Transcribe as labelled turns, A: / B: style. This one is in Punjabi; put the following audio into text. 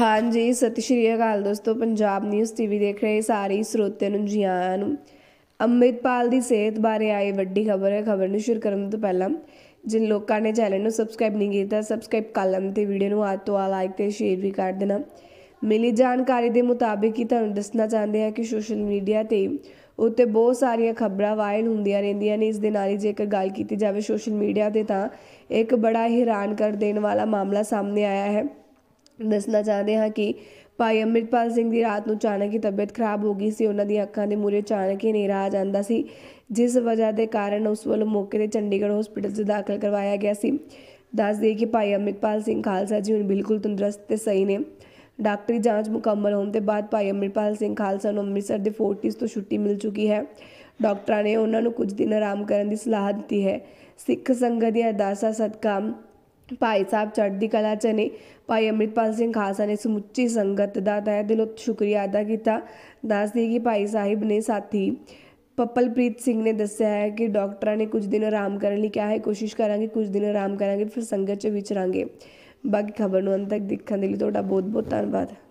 A: ਹਾਂਜੀ ਸਤਿ ਸ਼੍ਰੀ ਅਕਾਲ ਦੋਸਤੋ ਪੰਜਾਬ ਨਿਊਜ਼ ਟੀਵੀ ਦੇਖ ਰਹੇ ਸਾਰੇ ਸਰੋਤਿਆਂ ਨੂੰ ਜੀ ਆਇਆਂ ਨੂੰ ਅੰਮ੍ਰਿਤਪਾਲ ਦੀ ਸਿਹਤ ਬਾਰੇ ਆਈ ਵੱਡੀ ਖਬਰ ਹੈ ਖਬਰ ਨੂੰ ਸ਼ੁਰੂ ਕਰਨ ਤੋਂ ਪਹਿਲਾਂ ਜਿਨ ਲੋਕਾਂ ਨੇ ਚੈਨਲ ਨੂੰ ਸਬਸਕ੍ਰਾਈਬ ਨਹੀਂ ਕੀਤਾ ਸਬਸਕ੍ਰਾਈਬ ਕਰ ਲੈਣ ਤੇ ਵੀਡੀਓ ਨੂੰ ਆਤੋ ਆ ਲਾਈਕ ਤੇ ਸ਼ੇਅਰ ਵੀ ਕਰ ਦੇਣਾ ਮਿਲੀ ਜਾਣਕਾਰੀ ਦੇ ਮੁਤਾਬਿਕ ਹੀ ਤੁਹਾਨੂੰ ਦੱਸਣਾ ਚਾਹੁੰਦੇ ਹਾਂ ਕਿ ਸੋਸ਼ਲ ਮੀਡੀਆ ਤੇ ਉੱਤੇ ਬਹੁਤ ਸਾਰੀਆਂ ਖਬਰਾਂ ਵਾਇਰਲ ਹੁੰਦੀਆਂ ਰਹਿੰਦੀਆਂ ਨੇ ਇਸ ਦੇ ਨਾਲ ਹੀ ਜੇਕਰ ਗੱਲ ਕੀਤੀ ਜਾਵੇ ਸੋਸ਼ਲ ਮੀਡੀਆ ਤੇ ਤਾਂ ਇੱਕ ਬੜਾ ਹੈਰਾਨ ਕਰ ਦੇਣ ਵਾਲਾ ਮਾਮਲਾ ਸਾਹਮਣੇ ਆਇਆ ਹੈ ਦੱਸਣਾ ਚਾਹੁੰਦੇ ਹਾਂ ਕਿ ਭਾਈ ਅਮਰਿਤਪਾਲ ਸਿੰਘ ਦੀ ਰਾਤ ਨੂੰ ਅਚਾਨਕ ਹੀ ਤਬੀਅਤ ਖਰਾਬ ਹੋ ਗਈ ਸੀ ਉਹਨਾਂ ਦੀਆਂ ਅੱਖਾਂ ਦੇ ਮੂਰੇ ਅਚਾਨਕ ਹੀ ਨੇਰਾ ਆ ਜਾਂਦਾ ਸੀ ਜਿਸ ਵਜ੍ਹਾ ਦੇ ਕਾਰਨ ਉਸ ਵੱਲੋਂ ਮੌਕੇ ਤੇ ਚੰਡੀਗੜ੍ਹ ਹਸਪੀਟਲ 'ਚ ਦਾਖਲ ਕਰਵਾਇਆ ਗਿਆ ਸੀ ਦੱਸ ਦੇ ਕਿ ਭਾਈ ਅਮਰਿਤਪਾਲ ਸਿੰਘ ਖਾਲਸਾ ਜੀ ਹੁਣ ਬਿਲਕੁਲ ਤੰਦਰੁਸਤ ਤੇ ਸਹੀ ਨੇ ਡਾਕਟਰੀ ਜਾਂਚ ਮੁਕੰਮਲ ਹੋਣ ਤੇ ਬਾਅਦ ਭਾਈ ਅਮਰਿਤਪਾਲ ਸਿੰਘ ਖਾਲਸਾ ਨੂੰ ਅੰਮ੍ਰਿਤਸਰ ਦੇ ਫੋਰਟਿਸ ਤੋਂ ਛੁੱਟੀ ਮਿਲ ਚੁੱਕੀ ਹੈ ਡਾਕਟਰਾਂ ਨੇ ਉਹਨਾਂ ਨੂੰ ਕੁਝ ਦਿਨ ਆਰਾਮ ਕਰਨ ਦੀ ਸਲਾਹ ਦਿੱਤੀ ਹੈ ਸਿੱਖ ਸੰਗਤ ਦੀ ਅਰਦਾਸਾ ਸਦਕਾ ਭਾਈ ਸਾਹਿਬ ਚੜ੍ਹਦੀ ਕਲਾ ਚ ਨੇ ਭਾਈ ਅਮਰਿਤਪਾਲ ਸਿੰਘ ਖਾਲਸਾ ਨੇ ਸਮੁੱਚੀ ਸੰਗਤ ਦਾ ਤਹਿ ਦਿਲੋਂ ਸ਼ੁਕਰੀਆ ਅਦਾ ਕੀਤਾ ਦੱਸ ਦਈਏ ਕਿ ਭਾਈ ਸਾਹਿਬ ਨੇ ਸਾਥੀ ਪੱਪਲਪ੍ਰੀਤ ਸਿੰਘ ਨੇ ਦੱਸਿਆ ਹੈ ਕਿ ਡਾਕਟਰਾਂ ਨੇ ਕੁਝ ਦਿਨ ਆਰਾਮ ਕਰਨ ਲਈ ਕਿਹਾ ਹੈ ਕੋਸ਼ਿਸ਼ ਕਰਾਂਗੇ ਕੁਝ ਦਿਨ ਆਰਾਮ ਕਰਾਂਗੇ ਫਿਰ ਸੰਗਤ ਚ ਵਿਚਰਾਂਗੇ ਬਾਕੀ ਖਬਰ ਨੂੰ ਅੰਤ ਤੱਕ ਦੇਖਣ ਦੇ ਲਈ ਤੁਹਾਡਾ ਬਹੁਤ ਬਹੁਤ ਧੰਨਵਾਦ